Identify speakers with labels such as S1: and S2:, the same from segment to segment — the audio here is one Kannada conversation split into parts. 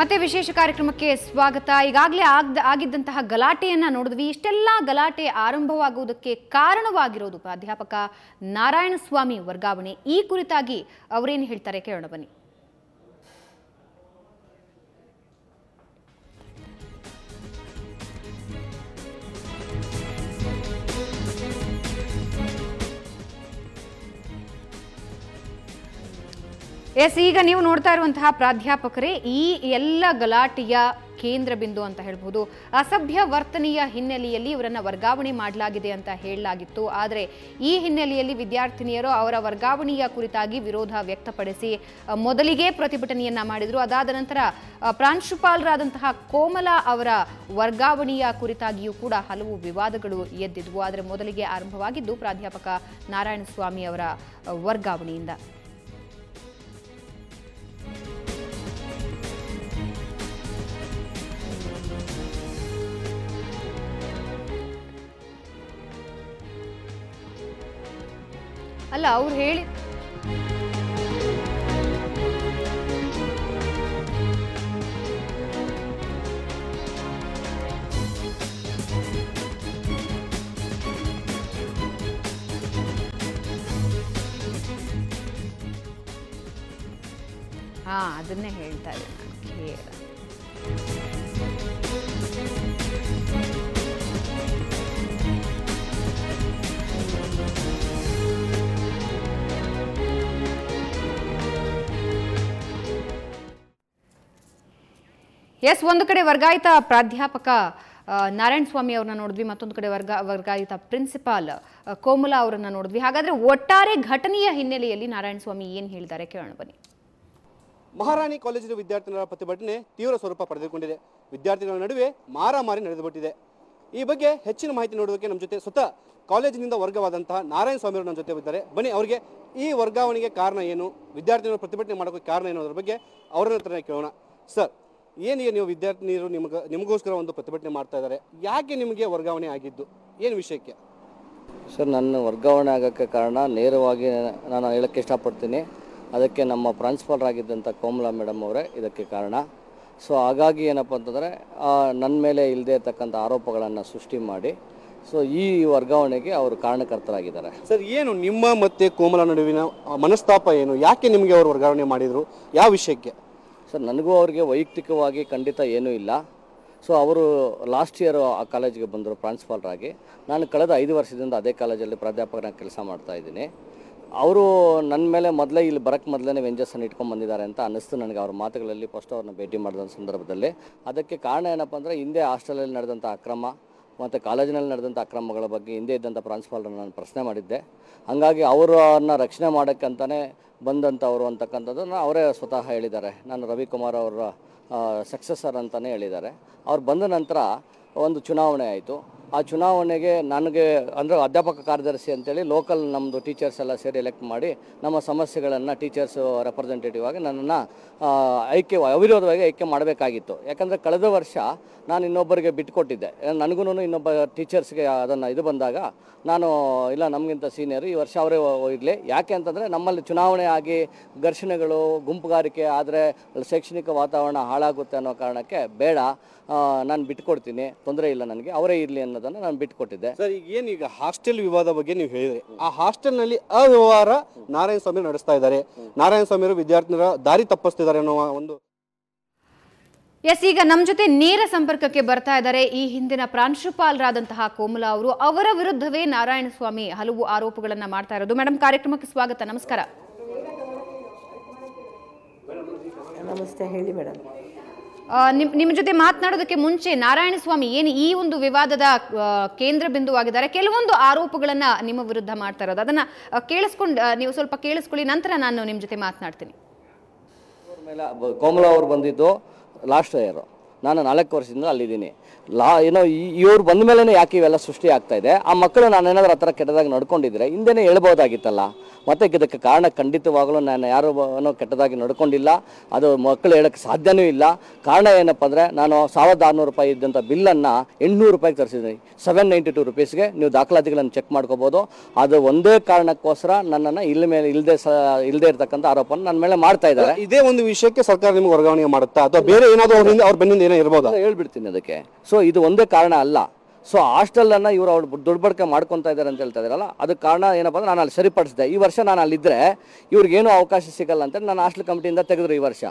S1: ಮತ್ತೆ ವಿಶೇಷ ಕಾರ್ಯಕ್ರಮಕ್ಕೆ ಸ್ವಾಗತ ಈಗಾಗಲೇ ಆಗ್ದ ಆಗಿದ್ದಂತಹ ಗಲಾಟೆಯನ್ನು ನೋಡಿದ್ವಿ ಇಷ್ಟೆಲ್ಲ ಗಲಾಟೆ ಆರಂಭವಾಗುವುದಕ್ಕೆ ಕಾರಣವಾಗಿರೋದು ಪ್ರಾಧ್ಯಾಪಕ ನಾರಾಯಣಸ್ವಾಮಿ ವರ್ಗಾವಣೆ ಈ ಕುರಿತಾಗಿ ಅವರೇನು ಹೇಳ್ತಾರೆ ಕೇಳೋಣ ಬನ್ನಿ ಎಸ್ ಈಗ ನೀವು ನೋಡ್ತಾ ಇರುವಂತಹ ಪ್ರಾಧ್ಯಾಪಕರೇ ಈ ಎಲ್ಲ ಗಲಾಟೆಯ ಕೇಂದ್ರ ಬಿಂದು ಅಂತ ಹೇಳ್ಬೋದು ಅಸಭ್ಯ ವರ್ತನೆಯ ಹಿನ್ನೆಲೆಯಲ್ಲಿ ಇವರನ್ನ ವರ್ಗಾವಣೆ ಮಾಡಲಾಗಿದೆ ಅಂತ ಹೇಳಲಾಗಿತ್ತು ಆದರೆ ಈ ಹಿನ್ನೆಲೆಯಲ್ಲಿ ವಿದ್ಯಾರ್ಥಿನಿಯರು ಅವರ ವರ್ಗಾವಣೆಯ ಕುರಿತಾಗಿ ವಿರೋಧ ವ್ಯಕ್ತಪಡಿಸಿ ಮೊದಲಿಗೆ ಪ್ರತಿಭಟನೆಯನ್ನ ಮಾಡಿದ್ರು ಅದಾದ ನಂತರ ಪ್ರಾಂಶುಪಾಲರಾದಂತಹ ಕೋಮಲ ಅವರ ವರ್ಗಾವಣೆಯ ಕುರಿತಾಗಿಯೂ ಕೂಡ ಹಲವು ವಿವಾದಗಳು ಎದ್ದಿದ್ವು ಆದರೆ ಮೊದಲಿಗೆ ಆರಂಭವಾಗಿದ್ದು ಪ್ರಾಧ್ಯಾಪಕ ನಾರಾಯಣಸ್ವಾಮಿ ಅವರ ವರ್ಗಾವಣೆಯಿಂದ ಅಲ್ಲ ಅವ್ರು ಹೇಳಿ ಹಾ ಅದನ್ನೇ ಹೇಳ್ತಾ ಇದ್ದೀನಿ ಎಸ್ ಒಂದು ಕಡೆ ವರ್ಗಾಯಿತ ಪ್ರಾಧ್ಯಾಪಕ ನಾರಾಯಣ ಸ್ವಾಮಿ ಅವ್ರನ್ನ ನೋಡಿದ್ವಿ ಮತ್ತೊಂದು ಕಡೆ ವರ್ಗ ವರ್ಗಾಯಿತ ಪ್ರಿನ್ಸಿಪಾಲ್ ಕೋಮಲಾ ಅವರನ್ನ ನೋಡಿದ್ವಿ ಹಾಗಾದ್ರೆ ಒಟ್ಟಾರೆ ಘಟನೆಯ ಹಿನ್ನೆಲೆಯಲ್ಲಿ ನಾರಾಯಣ ಸ್ವಾಮಿ ಏನು ಹೇಳಿದ್ದಾರೆ ಕೇಳೋಣ ಬನ್ನಿ
S2: ಮಹಾರಾಣಿ ಕಾಲೇಜಿನ ವಿದ್ಯಾರ್ಥಿಗಳ ಪ್ರತಿಭಟನೆ ತೀವ್ರ ಸ್ವರೂಪ ಪಡೆದುಕೊಂಡಿದೆ ವಿದ್ಯಾರ್ಥಿಗಳ ನಡುವೆ ಮಾರಾಮಾರಿ ನಡೆದುಬಿಟ್ಟಿದೆ ಈ ಬಗ್ಗೆ ಹೆಚ್ಚಿನ ಮಾಹಿತಿ ನೋಡೋದಕ್ಕೆ ನಮ್ಮ ಜೊತೆ ಸುತ್ತ ಕಾಲೇಜಿನಿಂದ ವರ್ಗವಾದಂತಹ ನಾರಾಯಣ ಅವರು ನಮ್ಮ ಜೊತೆ ಇದ್ದಾರೆ ಬನ್ನಿ ಅವರಿಗೆ ಈ ವರ್ಗಾವಣೆಗೆ ಕಾರಣ ಏನು ವಿದ್ಯಾರ್ಥಿಗಳು ಪ್ರತಿಭಟನೆ ಮಾಡೋಕ್ಕೆ ಕಾರಣ ಏನು ಅದರ ಬಗ್ಗೆ ಅವರ ಹತ್ರನೇ ಕೇಳೋಣ ಸರ್ ಏನಿಗೆ ನೀವು ವಿದ್ಯಾರ್ಥಿನಿಯರು ನಿಮಗೆ ನಿಮಗೋಸ್ಕರ ಒಂದು ಪ್ರತಿಭಟನೆ ಮಾಡ್ತಾ ಇದ್ದಾರೆ ಯಾಕೆ ನಿಮಗೆ ವರ್ಗಾವಣೆ ಆಗಿದ್ದು ಏನು ವಿಷಯಕ್ಕೆ
S3: ಸರ್ ನನ್ನ ವರ್ಗಾವಣೆ ಆಗೋಕ್ಕೆ ಕಾರಣ ನೇರವಾಗಿ ನಾನು ಹೇಳಕ್ಕೆ ಇಷ್ಟಪಡ್ತೀನಿ ಅದಕ್ಕೆ ನಮ್ಮ ಪ್ರಾನ್ಸಿಪಾಲರಾಗಿದ್ದಂಥ ಕೋಮಲಾ ಮೇಡಮ್ ಅವರೇ ಇದಕ್ಕೆ ಕಾರಣ ಸೊ ಹಾಗಾಗಿ ಏನಪ್ಪ ಅಂತಂದರೆ ನನ್ನ ಮೇಲೆ ಇಲ್ಲದೇ ಇರ್ತಕ್ಕಂಥ ಆರೋಪಗಳನ್ನು ಸೃಷ್ಟಿ ಮಾಡಿ ಸೊ ಈ ವರ್ಗಾವಣೆಗೆ ಅವರು ಕಾರಣಕರ್ತರಾಗಿದ್ದಾರೆ
S2: ಸರ್ ಏನು ನಿಮ್ಮ ಮತ್ತು ಕೋಮಲ ನಡುವಿನ ಮನಸ್ತಾಪ ಏನು
S3: ಯಾಕೆ ನಿಮಗೆ ಅವರು ವರ್ಗಾವಣೆ ಮಾಡಿದರು ಯಾವ ವಿಷಯಕ್ಕೆ ಸರ್ ನನಗೂ ಅವರಿಗೆ ವೈಯಕ್ತಿಕವಾಗಿ ಖಂಡಿತ ಏನೂ ಇಲ್ಲ ಸೊ ಅವರು ಲಾಸ್ಟ್ ಇಯರ್ ಆ ಕಾಲೇಜಿಗೆ ಬಂದರು ಪ್ರಾನ್ಸಿಪಾಲರಾಗಿ ನಾನು ಕಳೆದ ಐದು ವರ್ಷದಿಂದ ಅದೇ ಕಾಲೇಜಲ್ಲಿ ಪ್ರಾಧ್ಯಾಪಕರಾಗಿ ಕೆಲಸ ಮಾಡ್ತಾಯಿದ್ದೀನಿ ಇದ್ದೀನಿ ಅವರು ನನ್ನ ಮೇಲೆ ಮೊದಲೇ ಇಲ್ಲಿ ಬರಕ್ಕೆ ಮೊದಲೇ ವ್ಯಂಜಸ್ಸನ್ನು ಇಟ್ಕೊಂಡು ಬಂದಿದ್ದಾರೆ ಅಂತ ಅನ್ನಿಸ್ತು ನನಗೆ ಅವ್ರ ಮಾತುಗಳಲ್ಲಿ ಫಸ್ಟ್ ಅವ್ರನ್ನ ಭೇಟಿ ಮಾಡಿದ ಸಂದರ್ಭದಲ್ಲಿ ಅದಕ್ಕೆ ಕಾರಣ ಏನಪ್ಪ ಅಂದರೆ ಹಿಂದೆ ಹಾಸ್ಟೆಲಲ್ಲಿ ನಡೆದಂಥ ಅಕ್ರಮ ಮತ್ತು ಕಾಲೇಜಿನಲ್ಲಿ ನಡೆದಂಥ ಅಕ್ರಮಗಳ ಬಗ್ಗೆ ಹಿಂದೆ ಇದ್ದಂಥ ಪ್ರಾಂಶುಪಾಲರನ್ನು ನಾನು ಪ್ರಶ್ನೆ ಮಾಡಿದ್ದೆ ಹಾಗಾಗಿ ಅವರನ್ನು ರಕ್ಷಣೆ ಮಾಡೋಕ್ಕಂತಲೇ ಬಂದಂಥವರು ಅಂತಕ್ಕಂಥದ್ದನ್ನು ಅವರೇ ಸ್ವತಃ ಹೇಳಿದ್ದಾರೆ ನಾನು ರವಿಕುಮಾರ್ ಅವರ ಸಕ್ಸಸರ್ ಅಂತಲೇ ಹೇಳಿದ್ದಾರೆ ಅವ್ರು ಬಂದ ನಂತರ ಒಂದು ಚುನಾವಣೆ ಆಯಿತು ಆ ಚುನಾವಣೆಗೆ ನನಗೆ ಅಂದರೆ ಅಧ್ಯಾಪಕ ಕಾರ್ಯದರ್ಶಿ ಅಂತೇಳಿ ಲೋಕಲ್ ನಮ್ಮದು ಟೀಚರ್ಸ್ ಎಲ್ಲ ಸೇರಿ ಎಲೆಕ್ಟ್ ಮಾಡಿ ನಮ್ಮ ಸಮಸ್ಯೆಗಳನ್ನು ಟೀಚರ್ಸ್ ರೆಪ್ರೆಸೆಂಟೇಟಿವ್ ಆಗಿ ನನ್ನನ್ನು ಆಯ್ಕೆ ಅವಿರೋಧವಾಗಿ ಐಕ್ಯ ಮಾಡಬೇಕಾಗಿತ್ತು ಯಾಕಂದರೆ ಕಳೆದ ವರ್ಷ ನಾನು ಇನ್ನೊಬ್ಬರಿಗೆ ಬಿಟ್ಕೊಟ್ಟಿದ್ದೆ ನನಗೂ ಇನ್ನೊಬ್ಬ ಟೀಚರ್ಸ್ಗೆ ಅದನ್ನು ಇದು ಬಂದಾಗ ನಾನು ಇಲ್ಲ ನಮಗಿಂತ ಸೀನಿಯರ್ ಈ ವರ್ಷ ಅವರೇ ಇರಲಿ ಯಾಕೆ ಅಂತಂದರೆ ನಮ್ಮಲ್ಲಿ ಚುನಾವಣೆ ಆಗಿ ಘರ್ಷಣೆಗಳು ಗುಂಪುಗಾರಿಕೆ ಆದರೆ ಶೈಕ್ಷಣಿಕ ವಾತಾವರಣ ಹಾಳಾಗುತ್ತೆ ಅನ್ನೋ ಕಾರಣಕ್ಕೆ ಬೇಡ ನಾನು ಬಿಟ್ಕೊಡ್ತೀನಿ ತೊಂದರೆ ಇಲ್ಲ ನನಗೆ ಅವರೇ ಇರಲಿ ಅನ್ನೋದನ್ನು ನಾನು ಬಿಟ್ಕೊಟ್ಟಿದ್ದೆ
S2: ಸರ್ ಈಗ ಏನೀಗ ಹಾಸ್ಟೆಲ್ ವಿವಾದ ಬಗ್ಗೆ ನೀವು ಹೇಳಿದ್ರಿ ಆ ಹಾಸ್ಟೆಲ್ನಲ್ಲಿ ಅವ್ಯವಹಾರ ನಾರಾಯಣ ಸ್ವಾಮಿ ನಡೆಸ್ತಾ ಇದ್ದಾರೆ ನಾರಾಯಣ ಸ್ವಾಮಿಯವರು ವಿದ್ಯಾರ್ಥಿನಿಯರ ದಾರಿ ತಪ್ಪಿಸ್ತಿದ್ದಾರೆ ಅನ್ನೋ ಒಂದು
S1: ಎಸ್ ಈಗ ನಮ್ಮ ಜೊತೆ ನೇರ ಸಂಪರ್ಕಕ್ಕೆ ಬರ್ತಾ ಇದ್ದಾರೆ ಈ ಹಿಂದಿನ ಪ್ರಾಂಶುಪಾಲರಾದಂತಹ ಕೋಮಲ ಅವರು ಅವರ ವಿರುದ್ಧವೇ ನಾರಾಯಣಸ್ವಾಮಿ ಹಲವು ಆರೋಪಗಳನ್ನು ಮಾಡ್ತಾ ಇರೋದು ಮೇಡಮ್ ಕಾರ್ಯಕ್ರಮಕ್ಕೆ ಸ್ವಾಗತ ನಮಸ್ಕಾರ
S4: ನಮಸ್ತೆ ಹೇಳಿ ಮೇಡಮ್
S1: ನಿಮ್ಮ ನಿಮ್ಮ ಜೊತೆ ಮಾತನಾಡೋದಕ್ಕೆ ಮುಂಚೆ ನಾರಾಯಣಸ್ವಾಮಿ ಏನು ಈ ಒಂದು ವಿವಾದದ ಕೇಂದ್ರ ಬಿಂದುವಾಗಿದ್ದಾರೆ ಕೆಲವೊಂದು ಆರೋಪಗಳನ್ನ ನಿಮ್ಮ ವಿರುದ್ಧ ಮಾಡ್ತಾ ಇರೋದು ಅದನ್ನ ಕೇಳಿಸ್ಕೊಂಡು ನೀವು ಸ್ವಲ್ಪ ಕೇಳಿಸ್ಕೊಳ್ಳಿ ನಂತರ ನಾನು ನಿಮ್ಮ ಜೊತೆ ಮಾತನಾಡ್ತೀನಿ
S3: ಕೋಮಲಾ ಅವರು ಬಂದಿದ್ದು ಲಾಸ್ಟ್ ಇಯರು ನಾನು ನಾಲ್ಕು ವರ್ಷದಿಂದ ಅಲ್ಲಿದ್ದೀನಿ ಲಾ ಏನೋ ಇವ್ರು ಬಂದ ಮೇಲೆ ಯಾಕೆ ಇವೆಲ್ಲ ಸೃಷ್ಟಿ ಆಗ್ತಾ ಇದೆ ಆ ಮಕ್ಕಳು ನಾನು ಏನಾದರೂ ಆ ಥರ ಕೆಟ್ಟದಾಗ ನಡ್ಕೊಂಡಿದ್ರೆ ಹಿಂದೆನೇ ಹೇಳ್ಬೋದಾಗಿತ್ತಲ್ಲ ಮತ್ತೆ ಇದಕ್ಕೆ ಕಾರಣ ಖಂಡಿತವಾಗಲೂ ನಾನು ಯಾರು ಕೆಟ್ಟದಾಗಿ ನಡ್ಕೊಂಡಿಲ್ಲ ಅದು ಮಕ್ಕಳು ಹೇಳೋಕೆ ಸಾಧ್ಯವೂ ಇಲ್ಲ ಕಾರಣ ಏನಪ್ಪ ಅಂದರೆ ನಾನು ಸಾವಿರದ ಆರುನೂರು ರೂಪಾಯಿ ಇದ್ದಂಥ ಬಿಲ್ಲನ್ನು ಎಂಟುನೂರು ರೂಪಾಯಿಗೆ ತರಿಸಿದ್ದೀನಿ ಸೆವೆನ್ ನೈಂಟಿ ಟು ರುಪೀಸ್ಗೆ ನೀವು ದಾಖಲಾತಿಗಳನ್ನು ಚೆಕ್ ಮಾಡ್ಕೋಬೋದು ಅದು ಒಂದೇ ಕಾರಣಕ್ಕೋಸ್ಕರ ನನ್ನನ್ನು ಇಲ್ಲಿ ಮೇಲೆ ಇಲ್ಲದೆ ಸ ಇಲ್ಲದೆ ಇರತಕ್ಕಂಥ ಆರೋಪನ ನನ್ನ ಮೇಲೆ ಮಾಡ್ತಾ ಇದ್ದಾರೆ ಇದೇ ಒಂದು ವಿಷಯಕ್ಕೆ ಸರ್ಕಾರ ನಿಮ್ಗೆ ವರ್ಗಾವಣೆ ಮಾಡುತ್ತಾ ಅಥವಾ ಬೇರೆ ಏನಾದರೂ ಅವ್ರ ಬೆನ್ನಿಂದ ಏನೋ ಇರ್ಬೋದು ಹೇಳ್ಬಿಡ್ತೀನಿ ಅದಕ್ಕೆ ಸೊ ಇದು ಒಂದೇ ಕಾರಣ ಅಲ್ಲ ಸೊ ಹಾಸ್ಟೆಲನ್ನು ಇವರು ಅವ್ರು ದೊಡ್ಡ ಬಡ್ಕೆ ಮಾಡ್ಕೊತಾ ಇದ್ದಾರೆ ಅಂತ ಹೇಳ್ತಾ ಇದ್ದಾರಲ್ಲ ಅದಕ್ಕೆ ಕಾರಣ ಏನಪ್ಪ ಅಂದ್ರೆ ನಾನು ಅಲ್ಲಿ ಸರಿಪಡಿಸಿದೆ ಈ ವರ್ಷ ನಾನು ಅಲ್ಲಿದ್ದರೆ ಏನು ಅವಕಾಶ ಸಿಗಲ್ಲ ಅಂತ ನಾನು ಹಾಸ್ಟೆಲ್ ಕಮಿಟಿಯಿಂದ ತೆಗೆದ್ರು ಈ ವರ್ಷ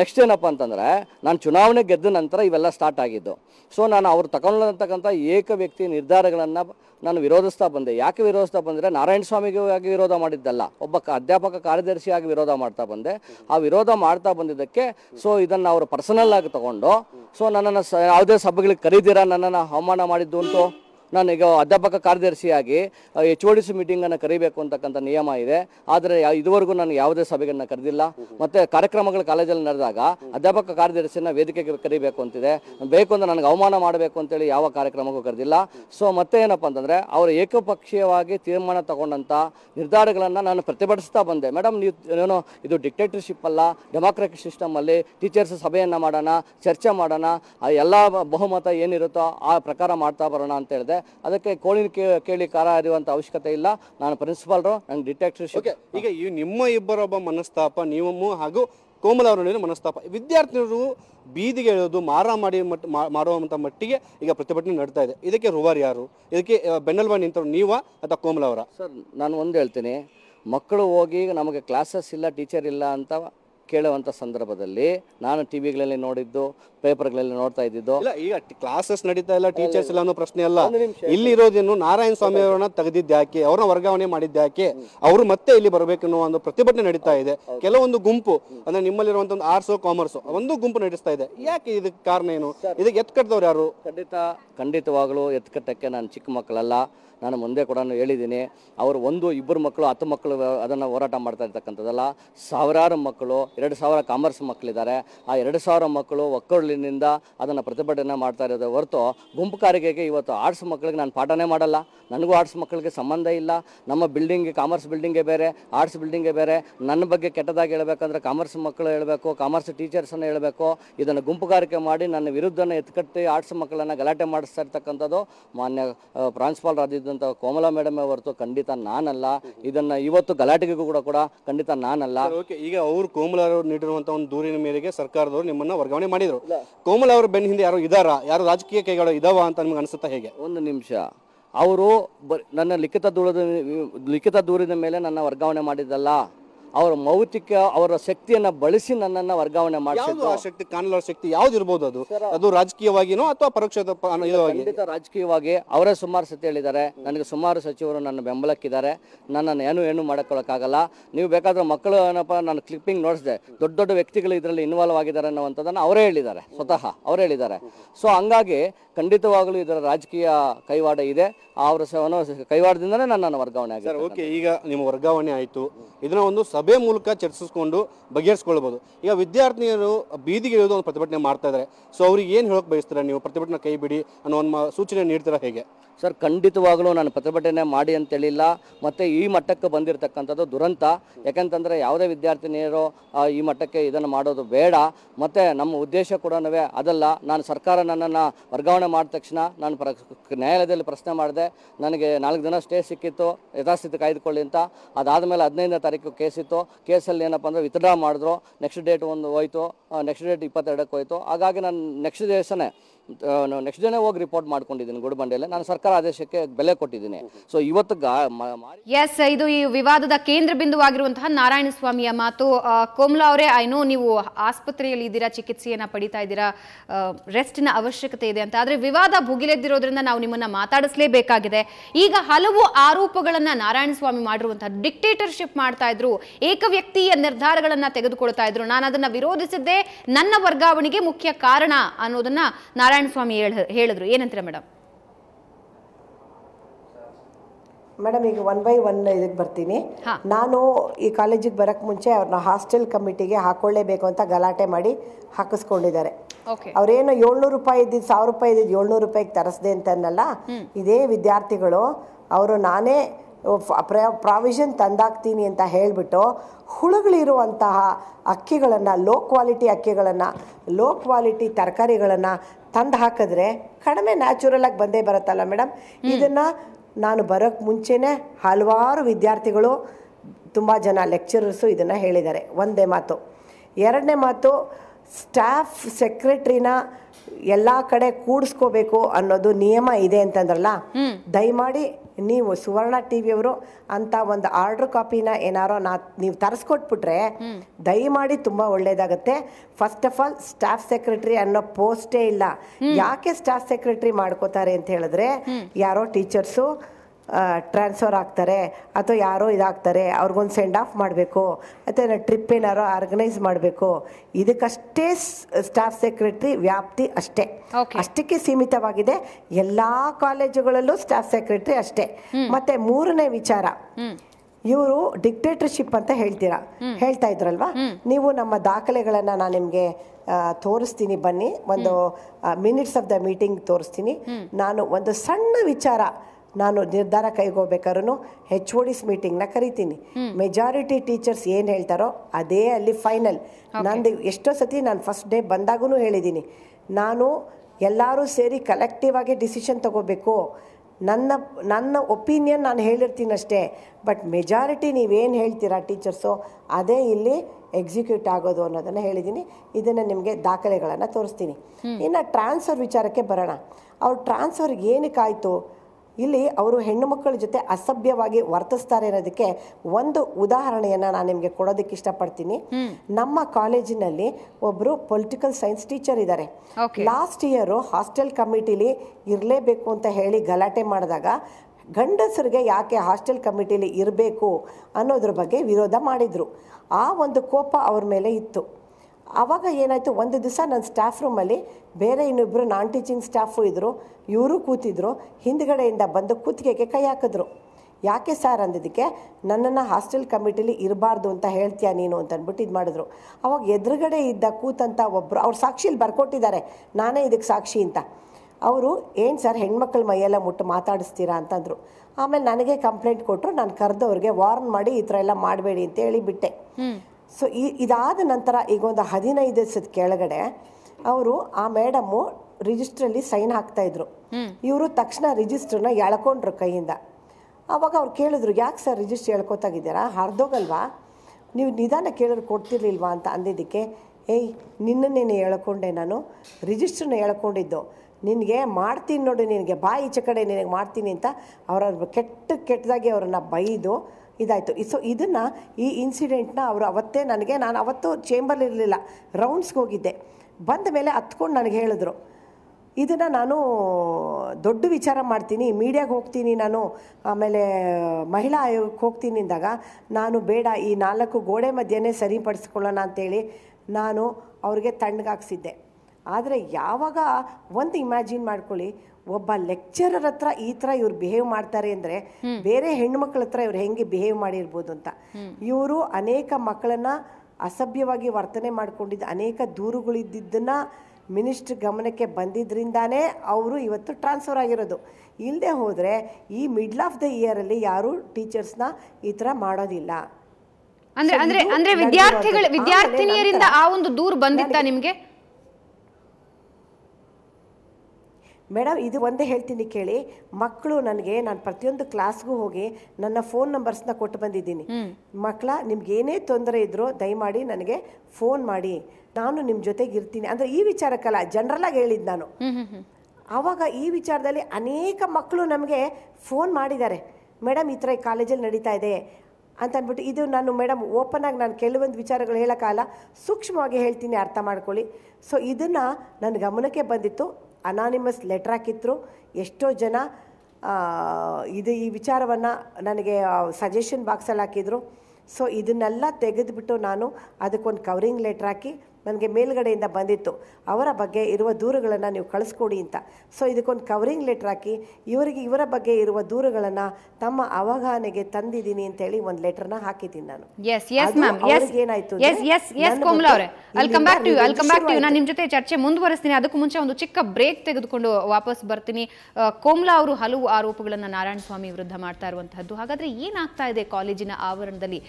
S3: ನೆಕ್ಸ್ಟ್ ಏನಪ್ಪ ಅಂತಂದರೆ ನಾನು ಚುನಾವಣೆ ಗೆದ್ದ ನಂತರ ಇವೆಲ್ಲ ಸ್ಟಾರ್ಟ್ ಆಗಿದ್ದು ಸೊ ನಾನು ಅವ್ರು ತಗೊಂಡಂತಕ್ಕಂಥ ಏಕ ವ್ಯಕ್ತಿ ನಿರ್ಧಾರಗಳನ್ನು ನಾನು ವಿರೋಧಿಸ್ತಾ ಬಂದೆ ಯಾಕೆ ವಿರೋಧಿಸ್ತಾ ಬಂದರೆ ನಾರಾಯಣ ಸ್ವಾಮಿಗಾಗಿ ವಿರೋಧ ಮಾಡಿದ್ದಲ್ಲ ಒಬ್ಬ ಅಧ್ಯಾಪಕ ಕಾರ್ಯದರ್ಶಿಯಾಗಿ ವಿರೋಧ ಮಾಡ್ತಾ ಬಂದೆ ಆ ವಿರೋಧ ಮಾಡ್ತಾ ಬಂದಿದ್ದಕ್ಕೆ ಸೊ ಇದನ್ನು ಅವರು ಪರ್ಸನಲ್ ಆಗಿ ತಗೊಂಡು ಸೊ ನನ್ನನ್ನು ಯಾವುದೇ ಸಭೆಗಳಿಗೆ ಕರೀದಿರ ನನ್ನನ್ನು ಹವಾಮಾನ ಮಾಡಿದ್ದು পর্যন্ত ನಾನೀಗ ಅಧ್ಯಾಪಕ ಕಾರ್ಯದರ್ಶಿಯಾಗಿ ಎಚ್ ಓ ಡಿ ಸಿ ಮೀಟಿಂಗನ್ನು ಕರಿಬೇಕು ಅಂತಕ್ಕಂಥ ನಿಯಮ ಇದೆ ಆದರೆ ಇದುವರೆಗೂ ನಾನು ಯಾವುದೇ ಸಭೆಗಳನ್ನ ಕರೆದಿಲ್ಲ ಮತ್ತು ಕಾರ್ಯಕ್ರಮಗಳು ಕಾಲೇಜಲ್ಲಿ ನಡೆದಾಗ ಅಧ್ಯಾಪಕ ಕಾರ್ಯದರ್ಶಿನ ವೇದಿಕೆಗೆ ಕರಿಬೇಕು ಅಂತಿದೆ ಬೇಕು ಅಂದರೆ ನನಗೆ ಅವಮಾನ ಮಾಡಬೇಕು ಅಂತೇಳಿ ಯಾವ ಕಾರ್ಯಕ್ರಮಕ್ಕೂ ಕರೆದಿಲ್ಲ ಸೊ ಮತ್ತೆ ಏನಪ್ಪ ಅಂತಂದರೆ ಅವರ ಏಕಪಕ್ಷೀಯವಾಗಿ ತೀರ್ಮಾನ ತಗೊಂಡಂಥ ನಿರ್ಧಾರಗಳನ್ನು ನಾನು ಪ್ರತಿಭಟಿಸ್ತಾ ಬಂದೆ ಮೇಡಮ್ ನೀವು ಏನೋ ಇದು ಡಿಕ್ಟೇಟರ್ಶಿಪ್ ಅಲ್ಲ ಡೆಮಾಕ್ರೆಟಿಕ್ ಸಿಸ್ಟಮಲ್ಲಿ ಟೀಚರ್ಸ್ ಸಭೆಯನ್ನು ಮಾಡೋಣ ಚರ್ಚೆ ಮಾಡೋಣ ಎಲ್ಲ ಬಹುಮತ ಏನಿರುತ್ತೋ ಆ ಪ್ರಕಾರ ಮಾಡ್ತಾ ಬರೋಣ ಅಂತ ಹೇಳಿದೆ ಅದಕ್ಕೆ ಕೋಳಿನ ಕೇಳಿ ಕಾರ ಹರಿಯುವಂಥ ಅವಶ್ಯಕತೆ ಇಲ್ಲ ನಾನು ಪ್ರಿನ್ಸಿಪಾಲ್ರು ನಂಗೆ ಡಿಟೆಕ್ಟರ್ಶಿಪ್
S2: ಈಗ ಈ ನಿಮ್ಮ ಇಬ್ಬರೊಬ್ಬ ಮನಸ್ತಾಪ ನೀವು ಹಾಗೂ ಕೋಮಲ ಅವರ ನಡುವಿನ ಮನಸ್ತಾಪ ವಿದ್ಯಾರ್ಥಿನಿಯರು ಬೀದಿಗೆ ಹೇಳೋದು ಮಾರ ಮಾಡಿ ಮಟ್ ಮಾಡುವಂಥ ಮಟ್ಟಿಗೆ ಈಗ ಪ್ರತಿಭಟನೆ ನಡೀತಾ ಇದೆ ಇದಕ್ಕೆ ರುವಾರ್ ಯಾರು ಇದಕ್ಕೆ ಬೆನ್ನಲ್ವಾ ನಿಂತರು
S3: ನೀವಾ ಅಥವಾ ಕೋಮಲ ಅವರ ಸರ್ ನಾನು ಒಂದು ಹೇಳ್ತೀನಿ ಮಕ್ಕಳು ಹೋಗಿ ನಮಗೆ ಕ್ಲಾಸಸ್ ಇಲ್ಲ ಟೀಚರ್ ಇಲ್ಲ ಅಂತ ಕೇಳುವಂಥ ಸಂದರ್ಭದಲ್ಲಿ ನಾನು ಟಿ ವಿಗಳಲ್ಲಿ ನೋಡಿದ್ದು ಪೇಪರ್ಗಳಲ್ಲಿ ನೋಡ್ತಾ ಇದ್ದಿದ್ದು ಇಲ್ಲ
S2: ಈಗ ಕ್ಲಾಸಸ್ ನಡೀತಾ ಇಲ್ಲ ಟೀಚರ್ಸ್ ಇಲ್ಲ ಅನ್ನೋ ಪ್ರಶ್ನೆ ಅಲ್ಲ ಇಲ್ಲಿ
S3: ಇರೋದೇನು ನಾರಾಯಣ ಸ್ವಾಮಿ
S2: ಅವರನ್ನ ತೆಗೆದಿದ್ದು ಯಾಕೆ ಅವ್ರನ್ನ ವರ್ಗಾವಣೆ ಮಾಡಿದ್ದು ಯಾಕೆ ಅವರು ಮತ್ತೆ ಇಲ್ಲಿ ಬರಬೇಕು ಅನ್ನೋ ಒಂದು ಪ್ರತಿಭಟನೆ ನಡೀತಾ ಇದೆ ಕೆಲವೊಂದು ಗುಂಪು ಅಂದ್ರೆ ನಿಮ್ಮಲ್ಲಿರುವಂತ ಒಂದು ಆರ್ಟ್ಸ್ ಕಾಮರ್ಸ್ ಒಂದು ಗುಂಪು ನಡೆಸ್ತಾ ಇದೆ ಯಾಕೆ ಇದಕ್ಕೆ ಕಾರಣ ಏನು
S3: ಇದಕ್ಕೆ ಎತ್ಕಟ್ಟದವ್ರು ಯಾರು ಖಂಡಿತ ಖಂಡಿತವಾಗ್ಲೂ ಎತ್ಕಟ್ಟಕ್ಕೆ ನಾನು ಚಿಕ್ಕ ಮಕ್ಕಳಲ್ಲ ನಾನು ಮುಂದೆ ಕೂಡ ಹೇಳಿದ್ದೀನಿ ಅವರು ಒಂದು ಇಬ್ಬರು ಮಕ್ಕಳು ಹತ್ತು ಮಕ್ಕಳು ಅದನ್ನು ಹೋರಾಟ ಮಾಡ್ತಾ ಇರ್ತಕ್ಕಂಥದ್ದಲ್ಲ ಸಾವಿರಾರು ಮಕ್ಕಳು ಎರಡು ಸಾವಿರ ಕಾಮರ್ಸ್ ಮಕ್ಕಳಿದ್ದಾರೆ ಆ ಎರಡು ಸಾವಿರ ಮಕ್ಕಳು ಒಕ್ಕಳಿನಿಂದ ಅದನ್ನು ಪ್ರತಿಭಟನೆ ಮಾಡ್ತಾ ಇರೋದು ಹೊರತು ಗುಂಪು ಕಾರಿಗೆಗೆ ಇವತ್ತು ಆರ್ಟ್ಸ್ ಮಕ್ಕಳಿಗೆ ನಾನು ಪಾಠನೇ ಮಾಡಲ್ಲ ನನಗೂ ಆರ್ಟ್ಸ್ ಮಕ್ಕಳಿಗೆ ಸಂಬಂಧ ಇಲ್ಲ ನಮ್ಮ ಬಿಲ್ಡಿಂಗ್ ಕಾಮರ್ಸ್ ಬಿಲ್ಡಿಂಗೇ ಬೇರೆ ಆರ್ಟ್ಸ್ ಬಿಲ್ಡಿಂಗೇ ಬೇರೆ ನನ್ನ ಬಗ್ಗೆ ಕೆಟ್ಟದಾಗಿ ಹೇಳಬೇಕಂದ್ರೆ ಕಾಮರ್ಸ್ ಮಕ್ಕಳು ಹೇಳಬೇಕು ಕಾಮರ್ಸ್ ಟೀಚರ್ಸನ್ನು ಹೇಳಬೇಕು ಇದನ್ನು ಗುಂಪುಗಾರಿಕೆ ಮಾಡಿ ನನ್ನ ವಿರುದ್ಧನ ಎತ್ಕಟ್ಟಿ ಆರ್ಟ್ಸ್ ಮಕ್ಕಳನ್ನು ಗಲಾಟೆ ಮಾಡಿಸ್ತಾ ಇರ್ತಕ್ಕಂಥದ್ದು ಮಾನ್ಯ ಪ್ರಾಂಶುಪಾಲರಾದ ಮಾಡಿದಂಥ ಕೋಮಲಾ ಮೇಡಮ್ ಹೊರತು ಖಂಡಿತ ನಾನಲ್ಲ ಇದನ್ನ ಇವತ್ತು ಗಲಾಟೆಗೂ ಕೂಡ ಕೂಡ ಖಂಡಿತ ನಾನಲ್ಲ
S2: ಈಗ ಅವರು ಕೋಮಲ ಅವರು ನೀಡಿರುವಂಥ ಒಂದು ದೂರಿನ ಮೇರೆಗೆ ಸರ್ಕಾರದವರು ನಿಮ್ಮನ್ನ ವರ್ಗಾವಣೆ ಮಾಡಿದ್ರು ಕೋಮಲ ಅವರು ಬೆನ್ನ
S3: ಹಿಂದೆ ಯಾರು ಇದಾರ ಯಾರು ರಾಜಕೀಯ ಕೈಗಳು ಇದಾವ ಅಂತ ನಿಮ್ಗೆ ಅನಿಸುತ್ತಾ ಹೇಗೆ ಒಂದು ನಿಮಿಷ ಅವರು ನನ್ನ ಲಿಖಿತ ದೂರದ ಲಿಖಿತ ದೂರಿನ ಮೇಲೆ ನನ್ನ ವರ್ಗಾವಣೆ ಮಾಡಿದ್ದಲ್ಲ ಅವರ ಮೌತಿಕ ಅವರ ಶಕ್ತಿಯನ್ನ ಬಳಸಿ ನನ್ನನ್ನ ವರ್ಗಾವಣೆ ಯಾವುದು ಆ ಶಕ್ತಿ ಕಾನೂನು ಶಕ್ತಿ ಯಾವ್ದು ಇರ್ಬೋದು ಅದು ಅದು ರಾಜಕೀಯವಾಗಿನೋ ಅಥವಾ ಪರೋಕ್ಷ ಖಂಡಿತ ರಾಜಕೀಯವಾಗಿ ಅವರೇ ಸುಮಾರು ಸತಿ ಹೇಳಿದ್ದಾರೆ ನನಗೆ ಸುಮಾರು ಸಚಿವರು ನನ್ನ ಬೆಂಬಲಕ್ಕಿದ್ದಾರೆ ನನ್ನನ್ನು ಏನು ಏನು ಮಾಡೋಕ್ಕಾಗಲ್ಲ ನೀವು ಬೇಕಾದ್ರೆ ಮಕ್ಕಳು ಏನಪ್ಪ ನಾನು ಕ್ಲಿಪ್ಪಿಂಗ್ ನೋಡಿಸಿದೆ ದೊಡ್ಡ ದೊಡ್ಡ ವ್ಯಕ್ತಿಗಳು ಇದರಲ್ಲಿ ಇನ್ವಾಲ್ವ್ ಆಗಿದ್ದಾರೆ ಅನ್ನೋವಂಥದ್ದನ್ನು ಅವರೇ ಹೇಳಿದ್ದಾರೆ ಸ್ವತಃ ಅವರೇ ಹೇಳಿದ್ದಾರೆ ಸೊ ಹಂಗಾಗಿ ಖಂಡಿತವಾಗಲೂ ಇದರ ರಾಜಕೀಯ ಕೈವಾಡ ಇದೆ ಅವರ ಕೈವಾಡದಿಂದಲೇ ನನ್ನನ್ನು ವರ್ಗಾವಣೆ ಆಗಿದೆ ಓಕೆ
S2: ಈಗ ನಿಮ್ಮ ವರ್ಗಾವಣೆ ಆಯಿತು ಇದನ್ನ ಒಂದು ಸಭೆ ಮೂಲಕ ಚರ್ಚಿಸ್ಕೊಂಡು ಬಗೆಹರಿಸ್ಕೊಳ್ಬೋದು ಈಗ ವಿದ್ಯಾರ್ಥಿನಿಯರು ಬೀದಿಗೆ ಇಳಿದು ಒಂದು ಪ್ರತಿಭಟನೆ ಮಾಡ್ತಾ ಇದ್ದಾರೆ ಸೊ ಅವ್ರಿಗೆ ಏನು
S3: ಹೇಳೋಕೆ ಬಯಸ್ತಾರೆ ನೀವು ಪ್ರತಿಭಟನೆ ಕೈ ಬಿಡಿ ಅನ್ನೋ ಒಂದು ಸೂಚನೆ ನೀಡ್ತೀರಾ ಹೇಗೆ ಸರ್ ಖಂಡಿತವಾಗಲೂ ನಾನು ಪ್ರತಿಭಟನೆ ಮಾಡಿ ಅಂತೇಳಿಲ್ಲ ಮತ್ತು ಈ ಮಟ್ಟಕ್ಕೆ ಬಂದಿರತಕ್ಕಂಥದ್ದು ದುರಂತ ಯಾಕಂತಂದರೆ ಯಾವುದೇ ವಿದ್ಯಾರ್ಥಿನಿಯರು ಈ ಮಟ್ಟಕ್ಕೆ ಇದನ್ನು ಮಾಡೋದು ಬೇಡ ಮತ್ತು ನಮ್ಮ ಉದ್ದೇಶ ಕೂಡ ಅದಲ್ಲ ನಾನು ಸರ್ಕಾರ ನನ್ನನ್ನು ವರ್ಗಾವಣೆ ಮಾಡಿದ ತಕ್ಷಣ ನಾನು ಪ್ರ ನ್ಯಾಯಾಲಯದಲ್ಲಿ ಪ್ರಶ್ನೆ ಮಾಡಿದೆ ನನಗೆ ನಾಲ್ಕು ದಿನ ಸ್ಟೇ ಸಿಕ್ಕಿತ್ತು ಯಥಾಸ್ಥಿತಿ ಕಾಯ್ದುಕೊಳ್ಳಿ ಅಂತ ಅದಾದಮೇಲೆ ಹದಿನೈದನೇ ತಾರೀಕು ಇತ್ತು ಆಯಿತು ಕೇಸಲ್ಲಿ ಏನಪ್ಪ ಅಂದರೆ ವಿತ್ಡ್ರಾ ಮಾಡಿದ್ರು ನೆಕ್ಸ್ಟ್ ಡೇಟ್ ಒಂದು ಹೋಯ್ತು ನೆಕ್ಸ್ಟ್ ಡೇಟ್ ಇಪ್ಪತ್ತೆರಡಕ್ಕೆ ಹೋಯಿತು ಹಾಗಾಗಿ ನಾನು ನೆಕ್ಸ್ಟ್ ದಿವಸನೇ ನೆಕ್ಸ್ಟ್ ಡೇನೇ ಹೋಗಿ ರಿಪೋರ್ಟ್ ಮಾಡ್ಕೊಂಡಿದ್ದೀನಿ ಗುಡಿಬಂಡೆಯಲ್ಲಿ ನಾನು ಸರ್ಕಾರ ಆದೇಶಕ್ಕೆ ಬೆಲೆ ಕೊಟ್ಟಿದ್ದೀನಿ ಸೊ ಇವತ್ತು
S1: ಎಸ್ ಇದು ಈ ವಿವಾದದ ಕೇಂದ್ರ ಬಿಂದುವಾಗಿರುವಂತಹ ನಾರಾಯಣಸ್ವಾಮಿಯ ಮಾತು ಕೋಮ್ಲಾ ಅವರೇ ಐನೋ ನೀವು ಆಸ್ಪತ್ರೆಯಲ್ಲಿ ಇದ್ದೀರಾ ಚಿಕಿತ್ಸೆಯನ್ನ ಪಡಿತಾ ಇದ್ದೀರಾ ರೆಸ್ಟ್ನ ಅವಶ್ಯಕತೆ ಇದೆ ಅಂತ ಆದರೆ ವಿವಾದ ಭುಗಿಲೆದ್ದಿರೋದ್ರಿಂದ ನಾವು ನಿಮ್ಮನ್ನ ಮಾತಾಡಿಸಲೇಬೇಕಾಗಿದೆ ಈಗ ಹಲವು ಆರೋಪಗಳನ್ನ ನಾರಾಯಣಸ್ವಾಮಿ ಮಾಡಿರುವಂತಹ ಡಿಕ್ಟೇಟರ್ಶಿಪ್ ಮಾಡ್ತಾ ಇದ್ರು ಏಕ ಏಕವ್ಯಕ್ತಿಯ ನಿರ್ಧಾರಗಳನ್ನು ತೆಗೆದುಕೊಳ್ತಾ ಇದ್ರು ನಾನು ಅದನ್ನ ವಿರೋಧಿಸಿದ್ದೆ ನನ್ನ ವರ್ಗಾವಣೆಗೆ ಮುಖ್ಯ ಕಾರಣ ಅನ್ನೋದನ್ನ ನಾರಾಯಣ ಸ್ವಾಮಿ ಹೇಳಿದ್ರು ಏನಂತೀರಾ ಮೇಡಮ್
S4: ಮೇಡಮ್ ಈಗ ಒನ್ ಬೈ ಒನ್ ಇದಕ್ಕೆ ಬರ್ತೀನಿ ನಾನು ಈ ಕಾಲೇಜಿಗೆ ಬರೋಕ್ಕೆ ಮುಂಚೆ ಅವ್ರನ್ನ ಹಾಸ್ಟೆಲ್ ಕಮಿಟಿಗೆ ಹಾಕೊಳ್ಳೇಬೇಕು ಅಂತ ಗಲಾಟೆ ಮಾಡಿ ಹಾಕಿಸ್ಕೊಂಡಿದ್ದಾರೆ ಅವ್ರೇನು ಏಳ್ನೂರು ರೂಪಾಯಿ ಇದ್ದಿದ್ದು ಸಾವಿರ ರೂಪಾಯಿ ಇದ್ದಿದ್ದು ಏಳ್ನೂರು ರೂಪಾಯಿಗೆ ತರಿಸ್ದೆ ಅನ್ನಲ್ಲ ಇದೇ ವಿದ್ಯಾರ್ಥಿಗಳು ಅವರು ನಾನೇ ಪ್ರಾವಿಷನ್ ತಂದಾಕ್ತೀನಿ ಅಂತ ಹೇಳಿಬಿಟ್ಟು ಹುಳುಗಳಿರುವಂತಹ ಅಕ್ಕಿಗಳನ್ನು ಲೋ ಕ್ವಾಲಿಟಿ ಅಕ್ಕಿಗಳನ್ನು ಲೋ ಕ್ವಾಲಿಟಿ ತರಕಾರಿಗಳನ್ನು ತಂದು ಹಾಕಿದ್ರೆ ಕಡಿಮೆ ನ್ಯಾಚುರಲಾಗಿ ಬಂದೇ ಬರುತ್ತಲ್ಲ ಮೇಡಮ್ ಇದನ್ನು ನಾನು ಬರೋಕ್ಕೆ ಮುಂಚೆನೇ ಹಲವಾರು ವಿದ್ಯಾರ್ಥಿಗಳು ತುಂಬ ಜನ ಲೆಕ್ಚರರ್ಸು ಇದನ್ನು ಹೇಳಿದ್ದಾರೆ ಒಂದೇ ಮಾತು ಎರಡನೇ ಮಾತು ಸ್ಟಾಫ್ ಸೆಕ್ರೆಟ್ರಿನ ಎಲ್ಲ ಕಡೆ ಕೂಡಿಸ್ಕೋಬೇಕು ಅನ್ನೋದು ನಿಯಮ ಇದೆ ಅಂತಂದ್ರಲ್ಲ ದಯಮಾಡಿ ನೀವು ಸುವರ್ಣ ಅವರು ಅಂತ ಒಂದು ಆರ್ಡರ್ ಕಾಪಿನ ಏನಾರೋ ನಾ ನೀವು ತರಿಸ್ಕೊಟ್ಬಿಟ್ರೆ ದಯಮಾಡಿ ತುಂಬ ಒಳ್ಳೇದಾಗುತ್ತೆ first of all staff secretary ಅನ್ನೋ ಪೋಸ್ಟೇ ಇಲ್ಲ ಯಾಕೆ ಸ್ಟಾಫ್ ಸೆಕ್ರೆಟರಿ ಮಾಡ್ಕೋತಾರೆ ಅಂತ ಹೇಳಿದ್ರೆ ಯಾರೋ ಟೀಚರ್ಸು ಟ್ರಾನ್ಸ್ಫರ್ ಆಗ್ತಾರೆ ಅಥವಾ ಯಾರೋ ಇದಾಗ್ತಾರೆ ಅವ್ರಿಗೊಂದು ಸೆಂಡ್ ಆಫ್ ಮಾಡಬೇಕು ಅಥವಾ ಟ್ರಿಪ್ ಏನಾರೋ ಆರ್ಗನೈಸ್ ಮಾಡಬೇಕು ಇದಕ್ಕಷ್ಟೇ ಸ್ಟಾಫ್ ಸೆಕ್ರೆಟರಿ ವ್ಯಾಪ್ತಿ ಅಷ್ಟೇ ಅಷ್ಟಕ್ಕೆ ಸೀಮಿತವಾಗಿದೆ ಎಲ್ಲ ಕಾಲೇಜುಗಳಲ್ಲೂ ಸ್ಟಾಫ್ ಸೆಕ್ರೆಟರಿ ಅಷ್ಟೇ ಮತ್ತೆ ಮೂರನೇ ವಿಚಾರ ಇವರು ಡಿಕ್ಟೇಟರ್ಶಿಪ್ ಅಂತ ಹೇಳ್ತೀರಾ ಹೇಳ್ತಾ ಇದ್ರಲ್ವಾ ನೀವು ನಮ್ಮ ದಾಖಲೆಗಳನ್ನ ನಾನು ನಿಮಗೆ ತೋರಿಸ್ತೀನಿ ಬನ್ನಿ ಒಂದು ಮಿನಿಟ್ಸ್ ಆಫ್ ದ ಮೀಟಿಂಗ್ ತೋರಿಸ್ತೀನಿ ನಾನು ಒಂದು ಸಣ್ಣ ವಿಚಾರ ನಾನು ನಿರ್ಧಾರ ಕೈಗೋಬೇಕಾದ್ರೂ ಹೆಚ್ ಡಿಸ್ ಮೀಟಿಂಗ್ನ ಕರಿತೀನಿ ಮೆಜಾರಿಟಿ ಟೀಚರ್ಸ್ ಏನು ಹೇಳ್ತಾರೋ ಅದೇ ಅಲ್ಲಿ ಫೈನಲ್ ನಂದು ಎಷ್ಟೋ ಸತಿ ನಾನು ಫಸ್ಟ್ ಡೇ ಬಂದಾಗೂ ಹೇಳಿದ್ದೀನಿ ನಾನು ಎಲ್ಲರೂ ಸೇರಿ ಕಲೆಕ್ಟಿವ್ ಆಗಿ ಡಿಸಿಷನ್ ತಗೋಬೇಕು ನನ್ನ ನನ್ನ ಒಪಿನಿಯನ್ ನಾನು ಹೇಳಿರ್ತೀನಿ ಅಷ್ಟೇ ಬಟ್ ಮೆಜಾರಿಟಿ ನೀವೇನು ಹೇಳ್ತೀರಾ ಟೀಚರ್ಸು ಅದೇ ಇಲ್ಲಿ ಎಕ್ಸಿಕ್ಯೂಟ್ ಆಗೋದು ಅನ್ನೋದನ್ನು ಹೇಳಿದ್ದೀನಿ ಇದನ್ನು ನಿಮಗೆ ದಾಖಲೆಗಳನ್ನು ತೋರಿಸ್ತೀನಿ ಇನ್ನು ಟ್ರಾನ್ಸ್ಫರ್ ವಿಚಾರಕ್ಕೆ ಬರೋಣ ಅವ್ರ ಟ್ರಾನ್ಸ್ಫರ್ ಏನಕ್ಕಾಯಿತು ಇಲ್ಲಿ ಅವರು ಹೆಣ್ಣು ಮಕ್ಕಳ ಜೊತೆ ಅಸಭ್ಯವಾಗಿ ವರ್ತಿಸ್ತಾರೆ ಅನ್ನೋದಕ್ಕೆ ಒಂದು ಉದಾಹರಣೆಯನ್ನು ನಾನು ನಿಮಗೆ ಕೊಡೋದಕ್ಕೆ ಇಷ್ಟಪಡ್ತೀನಿ ನಮ್ಮ ಕಾಲೇಜಿನಲ್ಲಿ ಒಬ್ಬರು ಪೊಲಿಟಿಕಲ್ ಸೈನ್ಸ್ ಟೀಚರ್ ಇದ್ದಾರೆ ಲಾಸ್ಟ್ ಇಯರು ಹಾಸ್ಟೆಲ್ ಕಮಿಟಿಲಿ ಇರಲೇಬೇಕು ಅಂತ ಹೇಳಿ ಗಲಾಟೆ ಮಾಡಿದಾಗ ಗಂಡಸರಿಗೆ ಯಾಕೆ ಹಾಸ್ಟೆಲ್ ಕಮಿಟಿಲಿ ಇರಬೇಕು ಅನ್ನೋದ್ರ ಬಗ್ಗೆ ವಿರೋಧ ಮಾಡಿದ್ರು ಆ ಒಂದು ಕೋಪ ಅವ್ರ ಮೇಲೆ ಇತ್ತು ಆವಾಗ ಏನಾಯಿತು ಒಂದು ದಿವಸ ನನ್ನ ಸ್ಟಾಫ್ ರೂಮಲ್ಲಿ ಬೇರೆ ಇನ್ನೊಬ್ಬರು ನಾನ್ ಟೀಚಿಂಗ್ ಸ್ಟಾಫು ಇದ್ದರು ಇವರು ಕೂತಿದ್ರು ಹಿಂದ್ಗಡೆಯಿಂದ ಬಂದು ಕೂತಿಗೆಗೆ ಕೈ ಹಾಕಿದ್ರು ಯಾಕೆ ಸರ್ ಅಂದಿದ್ದಕ್ಕೆ ನನ್ನನ್ನು ಹಾಸ್ಟೆಲ್ ಕಮಿಟಿಲಿ ಇರಬಾರ್ದು ಅಂತ ಹೇಳ್ತೀಯ ನೀನು ಅಂತ ಇದು ಮಾಡಿದ್ರು ಅವಾಗ ಎದುರುಗಡೆ ಇದ್ದ ಕೂತಂಥ ಒಬ್ಬರು ಅವ್ರು ಸಾಕ್ಷಿಲಿ ಬರ್ಕೊಟ್ಟಿದ್ದಾರೆ ನಾನೇ ಇದಕ್ಕೆ ಸಾಕ್ಷಿ ಅಂತ ಅವರು ಏನು ಸರ್ ಹೆಣ್ಮಕ್ಳ ಮೈಯೆಲ್ಲ ಮುಟ್ಟು ಮಾತಾಡಿಸ್ತೀರಾ ಅಂತಂದರು ಆಮೇಲೆ ನನಗೆ ಕಂಪ್ಲೇಂಟ್ ಕೊಟ್ಟರು ನಾನು ಕರೆದವ್ರಿಗೆ ವಾರ್ನ್ ಮಾಡಿ ಈ ಥರ ಎಲ್ಲ ಮಾಡಬೇಡಿ ಹೇಳಿ ಬಿಟ್ಟೆ ಸೊ ಈ ಇದಾದ ನಂತರ ಈಗ ಒಂದು ಹದಿನೈದು ದಿವಸದ ಕೆಳಗಡೆ ಅವರು ಆ ಮೇಡಮ್ಮು ರಿಜಿಸ್ಟ್ರಲ್ಲಿ ಸೈನ್ ಇದ್ರು ಇವರು ತಕ್ಷಣ ರಿಜಿಸ್ಟ್ರನ್ನ ಎಳ್ಕೊಂಡ್ರು ಕೈಯಿಂದ ಅವಾಗ ಅವ್ರು ಕೇಳಿದ್ರು ಯಾಕೆ ಸರ್ ರಿಜಿಸ್ಟ್ರ್ ಹೇಳ್ಕೊತಾಗಿದ್ದೀರಾ ಹರಿದೋಗಲ್ವಾ ನೀವು ನಿಧಾನ ಕೇಳಿದ್ರು ಕೊಡ್ತಿರ್ಲಿಲ್ವಾ ಅಂತ ಅಂದಿದ್ದಕ್ಕೆ ಏಯ್ ನಿನ್ನನ್ನೇನೆ ಹೇಳ್ಕೊಂಡೆ ನಾನು ರಿಜಿಸ್ಟ್ರನ್ನ ಹೇಳ್ಕೊಂಡಿದ್ದು ನಿನಗೆ ಮಾಡ್ತೀನಿ ನೋಡಿ ನಿನಗೆ ಬಾಯಿ ಈಚೆ ಕಡೆ ನಿನಗೆ ಮಾಡ್ತೀನಿ ಅಂತ ಅವರ ಕೆಟ್ಟ ಕೆಟ್ಟದಾಗಿ ಅವರನ್ನು ಬೈದು ಇದಾಯಿತು ಸೊ ಇದನ್ನು ಈ ಇನ್ಸಿಡೆಂಟ್ನ ಅವರು ಅವತ್ತೇ ನನಗೆ ನಾನು ಅವತ್ತು ಇರಲಿಲ್ಲ ರೌಂಡ್ಸ್ಗೆ ಹೋಗಿದ್ದೆ ಬಂದ ಮೇಲೆ ಹತ್ಕೊಂಡು ನನಗೆ ಹೇಳಿದ್ರು ಇದನ್ನು ನಾನು ದೊಡ್ಡ ವಿಚಾರ ಮಾಡ್ತೀನಿ ಮೀಡಿಯಾಗೆ ಹೋಗ್ತೀನಿ ನಾನು ಆಮೇಲೆ ಮಹಿಳಾ ಆಯೋಗಕ್ಕೆ ಹೋಗ್ತೀನಿ ಅಂದಾಗ ನಾನು ಬೇಡ ಈ ನಾಲ್ಕು ಗೋಡೆ ಮಧ್ಯೆ ಸರಿಪಡಿಸ್ಕೊಳ್ಳೋಣ ಅಂತೇಳಿ ನಾನು ಅವ್ರಿಗೆ ತಣ್ಣಗಾಕ್ಸಿದ್ದೆ ಆದರೆ ಯಾವಾಗ ಒಂದು ಇಮ್ಯಾಜಿನ್ ಮಾಡ್ಕೊಳ್ಳಿ ಒಬ್ಬ ಲೆಕ್ಚರರ್ ಹತ್ರ ಈ ಥರ ಇವ್ರು ಬಿಹೇವ್ ಮಾಡ್ತಾರೆ ಅಂದರೆ ಬೇರೆ ಹೆಣ್ಮಕ್ಳ ಹತ್ರ ಇವ್ರು ಹೆಂಗೆ ಬಿಹೇವ್ ಮಾಡಿರ್ಬೋದು ಅಂತ ಇವರು ಅನೇಕ ಮಕ್ಕಳನ್ನ ಅಸಭ್ಯವಾಗಿ ವರ್ತನೆ ಮಾಡ್ಕೊಂಡಿದ್ದ ಅನೇಕ ದೂರುಗಳಿದ್ದನ್ನು ಮಿನಿಸ್ಟ್ರ್ ಗಮನಕ್ಕೆ ಬಂದಿದ್ದರಿಂದಾನೇ ಅವರು ಇವತ್ತು ಟ್ರಾನ್ಸ್ಫರ್ ಆಗಿರೋದು ಇಲ್ಲದೆ ಹೋದರೆ ಈ ಮಿಡ್ಲ್ ಆಫ್ ದ ಇಯರಲ್ಲಿ ಯಾರೂ ಟೀಚರ್ಸ್ನ ಈ ಥರ ಮಾಡೋದಿಲ್ಲ ಅಂದ್ರೆ ಅಂದ್ರೆ ಅಂದ್ರೆ ವಿದ್ಯಾರ್ಥಿಗಳು ವಿದ್ಯಾರ್ಥಿನಿಯರಿಂದ ಆ ಒಂದು ದೂರು ಬಂದಿತ್ತ ನಿಮಗೆ ಮೇಡಮ್ ಇದು ಒಂದೇ ಹೇಳ್ತೀನಿ ಕೇಳಿ ಮಕ್ಕಳು ನನಗೆ ನಾನು ಪ್ರತಿಯೊಂದು ಕ್ಲಾಸ್ಗೂ ಹೋಗಿ ನನ್ನ ಫೋನ್ ನಂಬರ್ಸ್ನ ಕೊಟ್ಟು ಬಂದಿದ್ದೀನಿ ಮಕ್ಕಳ ನಿಮ್ಗೇನೇ ಏನೇ ತೊಂದರೆ ಇದ್ದರೂ ದಯಮಾಡಿ ನನಗೆ ಫೋನ್ ಮಾಡಿ ನಾನು ನಿಮ್ಮ ಜೊತೆಗೆ ಇರ್ತೀನಿ ಅಂದರೆ ಈ ವಿಚಾರಕ್ಕಲ್ಲ ಜನರಲ್ಲಾಗಿ ಹೇಳಿದ್ದು ನಾನು ಆವಾಗ ಈ ವಿಚಾರದಲ್ಲಿ ಅನೇಕ ಮಕ್ಕಳು ನಮಗೆ ಫೋನ್ ಮಾಡಿದ್ದಾರೆ ಮೇಡಮ್ ಈ ಥರ ಕಾಲೇಜಲ್ಲಿ ನಡೀತಾ ಇದೆ ಅಂತ ಅಂದ್ಬಿಟ್ಟು ಇದು ನಾನು ಮೇಡಮ್ ಓಪನ್ ಆಗಿ ನಾನು ಕೆಲವೊಂದು ವಿಚಾರಗಳು ಹೇಳೋಕ್ಕಾಗಲ್ಲ ಸೂಕ್ಷ್ಮವಾಗಿ ಹೇಳ್ತೀನಿ ಅರ್ಥ ಮಾಡ್ಕೊಳ್ಳಿ ಸೊ ಇದನ್ನು ನನ್ನ ಗಮನಕ್ಕೆ ಬಂದಿತ್ತು ಅನಾನಿಮಸ್ ಲೆಟ್ರ್ ಹಾಕಿದ್ರು ಎಷ್ಟೋ ಜನ ಇದು ಈ ವಿಚಾರವನ್ನು ನನಗೆ ಸಜೆಷನ್ ಬಾಕ್ಸಲ್ಲಿ ಹಾಕಿದರು ಸೊ ಇದನ್ನೆಲ್ಲ ತೆಗೆದುಬಿಟ್ಟು ನಾನು ಅದಕ್ಕೊಂದು ಕವರಿಂಗ್ ಲೆಟ್ರ್ ಹಾಕಿ ನನಗೆ ಮೇಲ್ಗಡೆಯಿಂದ ಬಂದಿತ್ತು ಅವರ ಬಗ್ಗೆ ಇರುವ ದೂರುಗಳನ್ನು ನೀವು ಕಳಿಸ್ಕೊಡಿ ಅಂತ ಸೊ ಇದಕ್ಕೊಂದು ಕವರಿಂಗ್ ಲೆಟ್ರ್ ಹಾಕಿ ಇವರಿಗೆ ಇವರ ಬಗ್ಗೆ ಇರುವ ದೂರುಗಳನ್ನು ತಮ್ಮ ಅವಗಾಹನೆಗೆ ತಂದಿದ್ದೀನಿ ಅಂತ ಹೇಳಿ ಒಂದು ಲೆಟರ್ನ ಹಾಕಿದ್ದೀನಿ ನಾನು
S1: ಏನಾಯ್ತು ನಿಮ್ಮ ಜೊತೆ ಚರ್ಚೆ ಮುಂದುವರಿಸ್ತೀನಿ ಅದಕ್ಕೂ ಮುಂಚೆ ಒಂದು ಚಿಕ್ಕ ಬ್ರೇಕ್ ತೆಗೆದುಕೊಂಡು ವಾಪಸ್ ಬರ್ತೀನಿ ಕೋಮ್ಲಾ ಅವರು ಹಲವು ಆರೋಪಗಳನ್ನು ನಾರಾಯಣ ಸ್ವಾಮಿ ವಿರುದ್ಧ ಮಾಡ್ತಾ ಇರುವಂತಹದ್ದು ಹಾಗಾದ್ರೆ ಏನಾಗ್ತಾ ಇದೆ ಕಾಲೇಜಿನ ಆವರಣದಲ್ಲಿ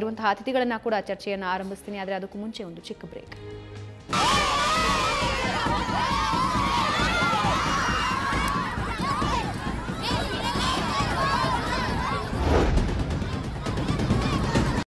S1: ಇರುವಂತಹ ಅತಿಥಿಗಳನ್ನ ಕೂಡ ಚರ್ಚೆಯನ್ನು ಆರಂಭಿಸ್ತೀನಿ ಆದರೆ ಅದಕ್ಕೂ ಮುಂಚೆ ಒಂದು ಚಿಕ್ಕ ಬ್ರೇಕ್ Ah!